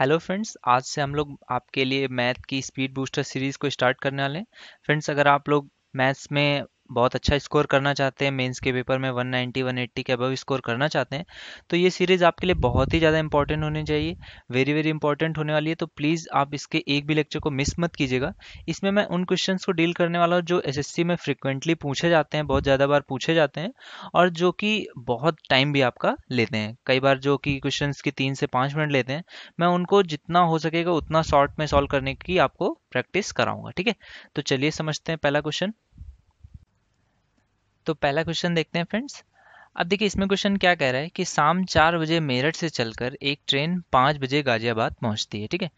hello friends आज से हम लोग आपके लिए मैथ की स्पीड बूस्टर सीरीज़ को स्टार्ट करने वाले हैं फ्रेंड्स अगर आप लोग मैथ्स में बहुत अच्छा स्कोर करना चाहते हैं मेंस के पेपर में 190 180 के अबव स्कोर करना चाहते हैं तो ये सीरीज़ आपके लिए बहुत ही ज़्यादा इंपॉर्टेंट होने चाहिए वेरी वेरी इंपॉर्टेंट होने वाली है तो प्लीज़ आप इसके एक भी लेक्चर को मिस मत कीजिएगा इसमें मैं उन क्वेश्चंस को डील करने वाला हूँ जो एस में फ्रिक्वेंटली पूछे जाते हैं बहुत ज़्यादा बार पूछे जाते हैं और जो कि बहुत टाइम भी आपका लेते हैं कई बार जो कि क्वेश्चन की तीन से पाँच मिनट लेते हैं मैं उनको जितना हो सकेगा उतना शॉर्ट में सॉल्व करने की आपको प्रैक्टिस कराऊंगा ठीक है तो चलिए समझते हैं पहला क्वेश्चन तो पहला क्वेश्चन देखते हैं फ्रेंड्स अब देखिए इसमें क्वेश्चन क्या कह रहा है कि शाम चार बजे मेरठ से चलकर एक ट्रेन पाँच बजे गाजियाबाद पहुंचती है ठीक है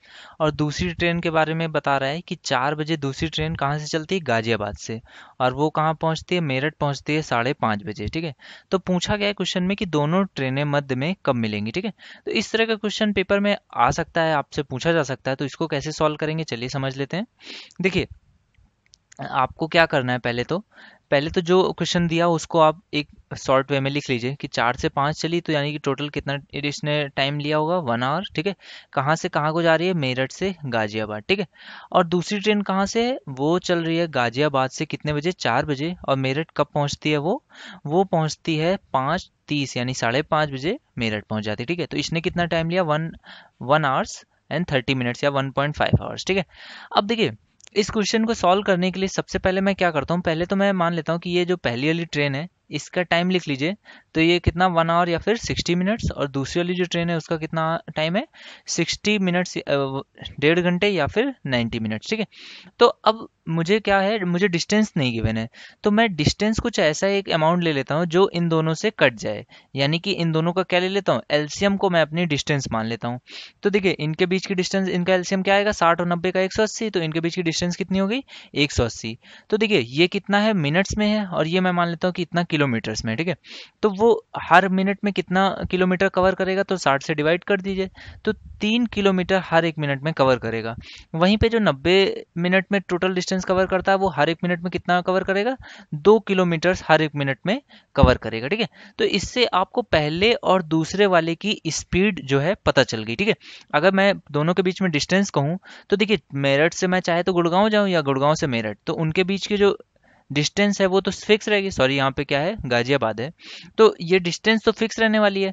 और दूसरी ट्रेन के बारे में बता रहा है कि चार बजे दूसरी ट्रेन कहां से चलती है गाजियाबाद से और वो कहां पहुंचती है मेरठ पहुंचती है साढ़े पाँच बजे ठीक है तो पूछा गया क्वेश्चन में कि दोनों ट्रेनें मध्य में कब मिलेंगी ठीक है तो इस तरह का क्वेश्चन पेपर में आ सकता है आपसे पूछा जा सकता है तो इसको कैसे सॉल्व करेंगे चलिए समझ लेते हैं देखिए आपको क्या करना है पहले तो पहले तो जो क्वेश्चन दिया उसको आप एक शॉर्ट वे में लिख लीजिए कि चार से पाँच चली तो यानी कि टोटल कितना इसने टाइम लिया होगा वन आवर ठीक है कहाँ से कहाँ को जा रही है मेरठ से गाजियाबाद ठीक है और दूसरी ट्रेन कहाँ से है वो चल रही है गाजियाबाद से कितने बजे चार बजे और मेरठ कब पहुँचती है वो वो पहुँचती है पाँच तीस यानी साढ़े पाँच बजे मेरठ पहुँच जाती है ठीक है तो इसने कितना टाइम लिया one one hours and thirty minutes या वन पॉइंट फाइव आवर्स ठीक है अब देखिए इस क्वेश्चन को सॉल्व करने के लिए सबसे पहले मैं क्या करता हूँ पहले तो मैं मान लेता हूँ कि ये जो पहली वाली ट्रेन है इसका टाइम लिख लीजिए तो ये कितना वन आवर या फिर सिक्सटी मिनट्स और दूसरी वाली जो ट्रेन है उसका कितना टाइम है सिक्सटी मिनट्स डेढ़ घंटे या फिर नाइन्टी मिनट्स ठीक है तो अब मुझे क्या है मुझे डिस्टेंस नहीं गिवन है तो मैं डिस्टेंस कुछ ऐसा एक अमाउंट ले लेता हूँ जो इन दोनों से कट जाए यानी कि इन दोनों का क्या ले लेता हूँ एल्शियम को मैं अपनी डिस्टेंस मान लेता हूँ तो देखिए इनके बीच की डिस्टेंस इनका एल्सियम क्या आएगा साठ और नब्बे का एक सौ अस्सी तो इनके बीच की डिस्टेंस कितनी होगी एक सौ अस्सी तो देखिए ये कितना है मिनट्स में है और ये मैं मान लेता हूँ कि इतना किलोमीटर्स में ठीक है तो वो हर मिनट में कितना किलोमीटर कवर करेगा तो साठ से डिवाइड कर दीजिए तो तीन किलोमीटर हर एक मिनट में कवर करेगा वहीं पे जो नब्बे मिनट में टोटल डिस्टेंस कवर करता है वो हर एक मिनट में कितना कवर करेगा दो किलोमीटर हर एक मिनट में कवर करेगा ठीक है तो इससे आपको पहले और दूसरे वाले की स्पीड जो है पता चल गई ठीक है अगर मैं दोनों के बीच में डिस्टेंस कहूँ तो देखिए मेरठ से मैं चाहे तो गुड़गांव जाऊँ या गुड़गांव से मेरठ तो उनके बीच के जो डिस्टेंस है वो तो फिक्स रहेगी सॉरी यहाँ पे क्या है गाजियाबाद है तो ये डिस्टेंस तो फिक्स रहने वाली है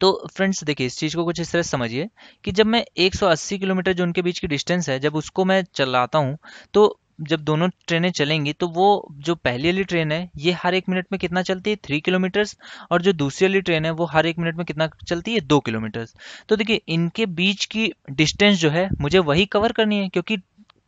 तो फ्रेंड्स देखिए इस चीज़ को कुछ इस तरह समझिए कि जब मैं 180 किलोमीटर जो उनके बीच की डिस्टेंस है जब उसको मैं चलाता हूँ तो जब दोनों ट्रेनें चलेंगी तो वो जो पहली वाली ट्रेन है ये हर एक मिनट में कितना चलती है थ्री किलोमीटर्स और जो दूसरी वाली ट्रेन है वो हर एक मिनट में कितना चलती है दो किलोमीटर्स तो देखिए इनके बीच की डिस्टेंस जो है मुझे वही कवर करनी है क्योंकि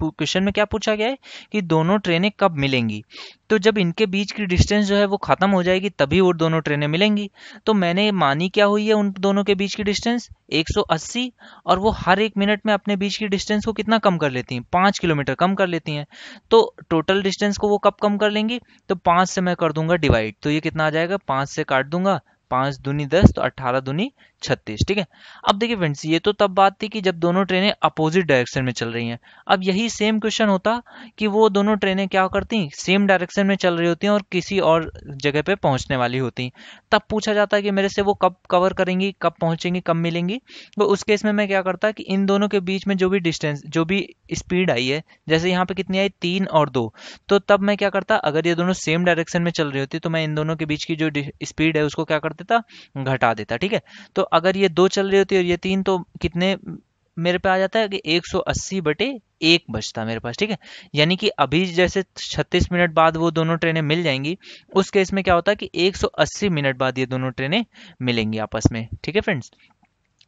क्वेश्चन में क्या पूछा गया है कि दोनों ट्रेनें कब मिलेंगी तो जब इनके बीच की डिस्टेंस जो है वो ख़त्म हो जाएगी तभी वो दोनों ट्रेनें मिलेंगी तो मैंने मानी क्या हुई है उन दोनों के बीच की डिस्टेंस 180 और वो हर एक मिनट में अपने बीच की डिस्टेंस को कितना कम कर लेती हैं पाँच किलोमीटर कम कर लेती हैं तो टोटल डिस्टेंस को वो कब कम कर लेंगी तो पाँच से मैं कर दूंगा डिवाइड तो ये कितना आ जाएगा पाँच से काट दूंगा पांच दुनी दस तो अट्ठारह दूनी छत्तीस ठीक है अब देखिए फ्रेंड्स ये तो तब बात थी कि जब दोनों ट्रेनें अपोजिट डायरेक्शन में चल रही हैं अब यही सेम क्वेश्चन होता कि वो दोनों ट्रेनें क्या करती सेम डायरेक्शन में चल रही होती हैं और किसी और जगह पे पहुंचने वाली होती तब पूछा जाता कि मेरे से वो कब कवर करेंगी कब पहुंचेंगी कब मिलेंगी तो उस केस में मैं क्या करता कि इन दोनों के बीच में जो भी डिस्टेंस जो भी स्पीड आई है जैसे यहाँ पे कितनी आई तीन और दो तो तब मैं क्या करता अगर ये दोनों सेम डायरेक्शन में चल रही होती तो मैं इन दोनों के बीच की जो स्पीड है उसको क्या करता देता घटा देता ठीक है तो अगर ये दो चल रही होती है और ये तीन तो कितने मेरे पे आ जाता है कि 180 बटे एक बचता मेरे पास ठीक है यानी कि अभी जैसे 36 मिनट बाद वो दोनों ट्रेनें मिल जाएंगी उस केस में क्या होता है कि 180 मिनट बाद ये दोनों ट्रेनें मिलेंगी आपस में ठीक है फ्रेंड्स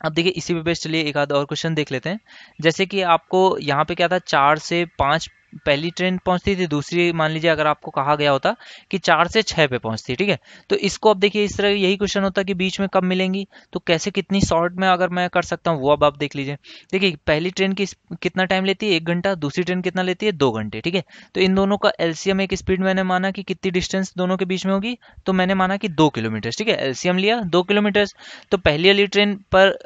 अब देखिए इसी पे बेस्ट चलिए एक आध और क्वेश्चन देख लेते हैं जैसे कि आपको यहाँ पे क्या था चार से पाँच पहली ट्रेन पहुंचती थी दूसरी मान लीजिए अगर आपको कहा गया होता कि चार से छः पे पहुंचती ठीक है तो इसको अब देखिए इस तरह यही क्वेश्चन होता कि बीच में कब मिलेंगी तो कैसे कितनी शॉर्ट में अगर मैं कर सकता हूँ वो अब आप देख लीजिए देखिए पहली ट्रेन की कितना टाइम लेती है एक घंटा दूसरी ट्रेन कितना लेती है दो घंटे ठीक है तो इन दोनों का एलसीएम एक स्पीड मैंने माना कि कितनी डिस्टेंस दोनों के बीच में होगी तो मैंने माना कि दो किलोमीटर ठीक है एलसीएम लिया दो किलोमीटर तो पहली वाली ट्रेन पर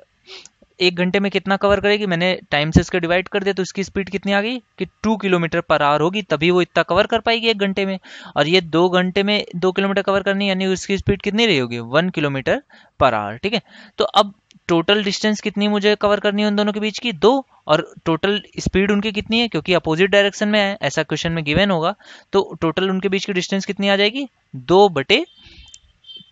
एक घंटे में कितना कवर करेगी मैंने टाइम से इसको डिवाइड कर दिया तो इसकी स्पीड कितनी आ गई कि टू किलोमीटर पर आवर होगी तभी वो इतना कवर कर पाएगी एक घंटे में और ये दो घंटे में दो किलोमीटर कवर करनी यानी उसकी स्पीड कितनी रही होगी वन किलोमीटर पर आवर ठीक है तो अब टोटल डिस्टेंस कितनी मुझे कवर करनी है उन दोनों के बीच की दो और टोटल स्पीड उनकी कितनी है क्योंकि अपोजिट डायरेक्शन में है ऐसा क्वेश्चन में गिवन होगा तो टोटल उनके बीच की डिस्टेंस कितनी आ जाएगी दो बटे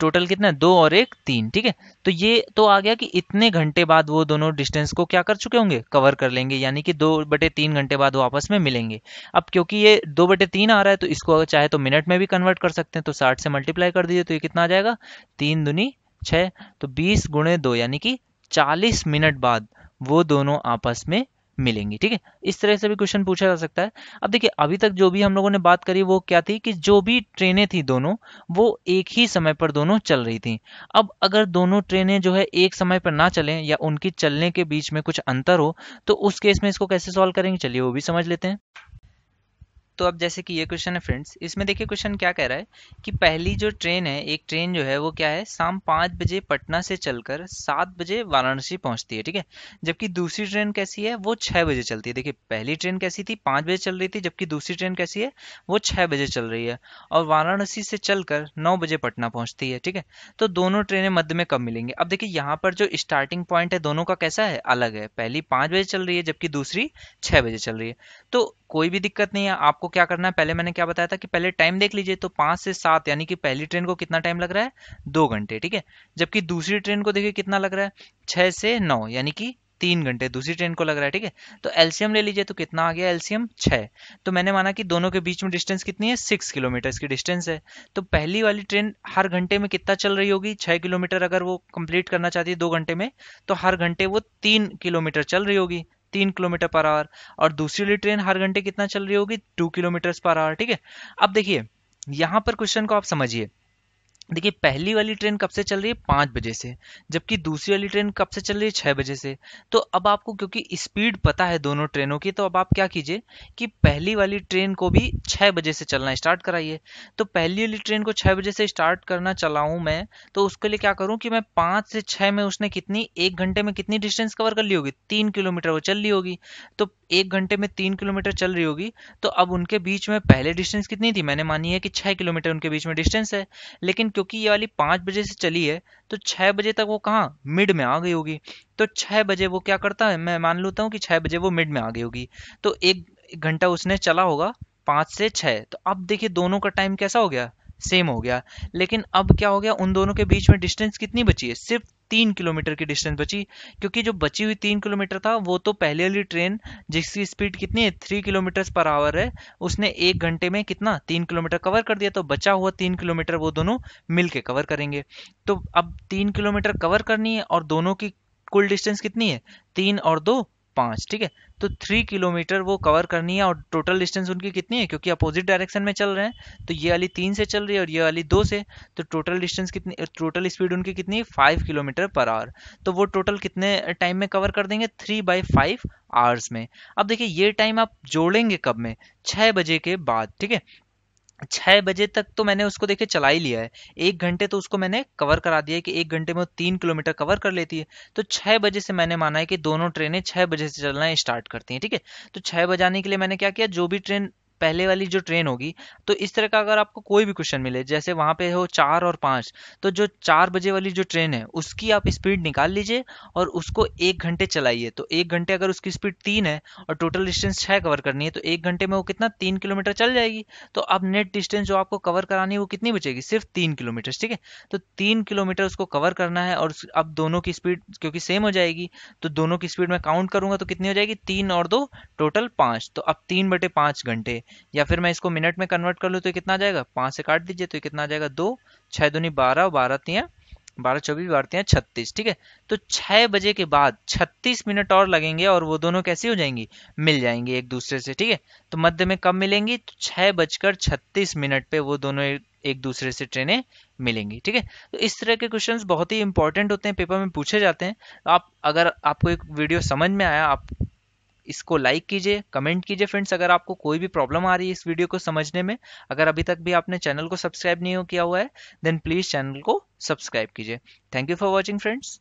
टोटल कितना है दो और एक तीन ठीक है तो ये तो आ गया कि इतने घंटे बाद वो दोनों डिस्टेंस को क्या कर चुके होंगे कवर कर लेंगे यानी कि दो बटे तीन घंटे बाद वो आपस में मिलेंगे अब क्योंकि ये दो बटे तीन आ रहा है तो इसको अगर चाहे तो मिनट में भी कन्वर्ट कर सकते हैं तो साठ से मल्टीप्लाई कर दीजिए तो ये कितना आ जाएगा तीन दुनी छः तो बीस गुणे दो यानी कि चालीस मिनट बाद वो दोनों आपस में मिलेंगी ठीक है इस तरह से भी क्वेश्चन पूछा जा सकता है अब देखिए अभी तक जो भी हम लोगों ने बात करी वो क्या थी कि जो भी ट्रेनें थी दोनों वो एक ही समय पर दोनों चल रही थी अब अगर दोनों ट्रेनें जो है एक समय पर ना चलें या उनकी चलने के बीच में कुछ अंतर हो तो उस केस में इसको कैसे सॉल्व करेंगे चलिए वो भी समझ लेते हैं तो अब जैसे कि ये क्वेश्चन है फ्रेंड्स इसमें देखिए क्वेश्चन क्या कह रहा है कि पहली जो ट्रेन है एक ट्रेन जो है वो क्या है शाम पाँच बजे पटना से चलकर सात बजे वाराणसी पहुंचती है ठीक है जबकि दूसरी ट्रेन कैसी है वो छः बजे चलती है देखिए पहली ट्रेन कैसी थी पाँच बजे चल रही थी जबकि दूसरी ट्रेन कैसी है वो छः बजे चल रही है और वाराणसी से चलकर नौ बजे पटना पहुँचती है ठीक है तो दोनों ट्रेनें मध्य में कब मिलेंगे अब देखिए यहाँ पर जो स्टार्टिंग पॉइंट है दोनों का कैसा है अलग है पहली पाँच बजे चल रही है जबकि दूसरी छः बजे चल रही है तो कोई भी दिक्कत नहीं है आपको आपको क्या करना है पहले मैंने क्या बताया था कि पहले टाइम देख लीजिए तो पांच से सात यानी कि पहली ट्रेन को कितना टाइम लग रहा है दो घंटे ठीक है जबकि दूसरी ट्रेन को देखिए कितना लग रहा है छह से नौ यानी कि तीन घंटे दूसरी ट्रेन को लग रहा है ठीक है तो एलसीएम ले लीजिए तो कितना आ गया एलसीएम छः तो मैंने माना कि दोनों के बीच में डिस्टेंस कितनी है सिक्स किलोमीटर की डिस्टेंस है तो पहली वाली ट्रेन हर घंटे में कितना चल रही होगी छह किलोमीटर अगर वो कंप्लीट करना चाहती है दो घंटे में तो हर घंटे वो तीन किलोमीटर चल रही होगी तीन किलोमीटर पर आवर और दूसरी वाली ट्रेन हर घंटे कितना चल रही होगी टू किलोमीटर पर आवर ठीक है अब देखिए यहां पर क्वेश्चन को आप समझिए देखिए पहली वाली ट्रेन कब से चल रही है पाँच बजे से जबकि दूसरी वाली ट्रेन कब से चल रही है छः बजे से तो अब आपको क्योंकि स्पीड पता है दोनों ट्रेनों की तो अब आप क्या कीजिए कि पहली वाली ट्रेन को भी छः बजे से चलना स्टार्ट कराइए तो पहली वाली ट्रेन को छः बजे से स्टार्ट करना चलाऊँ मैं तो उसके लिए क्या करूँ कि मैं पाँच से छः में उसने कितनी एक घंटे में कितनी डिस्टेंस कवर कर ली होगी तीन किलोमीटर वो चल ली होगी तो एक घंटे में तीन किलोमीटर चल रही होगी तो अब उनके बीच में पहले डिस्टेंस कितनी थी मैंने मानी है कि छः किलोमीटर उनके बीच में डिस्टेंस है लेकिन क्योंकि ये वाली पाँच बजे से चली है तो छः बजे तक वो कहाँ मिड में आ गई होगी तो छः बजे वो क्या करता है मैं मान लेता हूँ कि छः बजे वो मिड में आ गई होगी तो एक घंटा उसने चला होगा पाँच से छः तो अब देखिए दोनों का टाइम कैसा हो गया सेम हो गया लेकिन अब क्या हो गया उन दोनों के बीच में डिस्टेंस कितनी बची है सिर्फ तीन किलोमीटर की डिस्टेंस बची क्योंकि जो बची हुई तीन किलोमीटर था वो तो पहले वाली ट्रेन जिसकी स्पीड कितनी है थ्री किलोमीटर पर आवर है उसने एक घंटे में कितना तीन किलोमीटर कवर कर दिया तो बचा हुआ तीन किलोमीटर वो दोनों मिल कवर करेंगे तो अब तीन किलोमीटर कवर करनी है और दोनों की कुल डिस्टेंस कितनी है तीन और दो पाँच ठीक है तो थ्री किलोमीटर वो कवर करनी है और टोटल डिस्टेंस उनकी कितनी है क्योंकि अपोजिट डायरेक्शन में चल रहे हैं तो ये वाली तीन से चल रही है और ये वाली दो से तो टोटल डिस्टेंस कितनी टोटल स्पीड उनकी कितनी है फाइव किलोमीटर पर आवर तो वो टोटल कितने टाइम में कवर कर देंगे थ्री बाई फाइव आवर्स में अब देखिए ये टाइम आप जोड़ेंगे कब में छः बजे के बाद ठीक है छह बजे तक तो मैंने उसको देखिए चला ही लिया है एक घंटे तो उसको मैंने कवर करा दिया कि एक घंटे में वो तीन किलोमीटर कवर कर लेती है तो छह बजे से मैंने माना है कि दोनों ट्रेनें छह बजे से चलना स्टार्ट करती हैं ठीक है तो छह बजाने के लिए मैंने क्या किया जो भी ट्रेन पहले वाली जो ट्रेन होगी तो इस तरह का अगर आपको कोई भी क्वेश्चन मिले जैसे वहाँ पे हो चार और पाँच तो जो चार बजे वाली जो ट्रेन है उसकी आप स्पीड निकाल लीजिए और उसको एक घंटे चलाइए तो एक घंटे अगर उसकी स्पीड तीन है और टोटल डिस्टेंस छः कवर करनी है तो एक घंटे में वो कितना तीन किलोमीटर चल जाएगी तो अब नेट डिस्टेंस जो आपको कवर करानी है वो कितनी बचेगी सिर्फ तीन किलोमीटर ठीक है तो तीन किलोमीटर उसको कवर करना है और अब दोनों की स्पीड क्योंकि सेम हो जाएगी तो दोनों की स्पीड में काउंट करूंगा तो कितनी हो जाएगी तीन और दो टोटल पाँच तो अब तीन बटे पाँच घंटे या फिर मैं इसको मिनट में कन्वर्ट कर लूँ तो कितना जाएगा पाँच से काट दीजिए तो कितना जाएगा दो छः दूनी बारह बारह तीन बारह चौबीस बारह तीन छत्तीस ठीक है तो छः बजे के बाद छत्तीस मिनट और लगेंगे और वो दोनों कैसी हो जाएंगी मिल जाएंगी एक दूसरे से ठीक है तो मध्य में कब मिलेंगी तो छः बजकर छत्तीस मिनट पर वो दोनों एक दूसरे से ट्रेनें मिलेंगी ठीक है तो इस तरह के क्वेश्चंस बहुत ही इंपॉर्टेंट होते हैं पेपर में पूछे जाते हैं आप अगर आपको एक वीडियो समझ में आया आप इसको लाइक कीजिए कमेंट कीजिए फ्रेंड्स अगर आपको कोई भी प्रॉब्लम आ रही है इस वीडियो को समझने में अगर अभी तक भी आपने चैनल को सब्सक्राइब नहीं किया हुआ है देन प्लीज़ चैनल को सब्सक्राइब कीजिए thank you for watching friends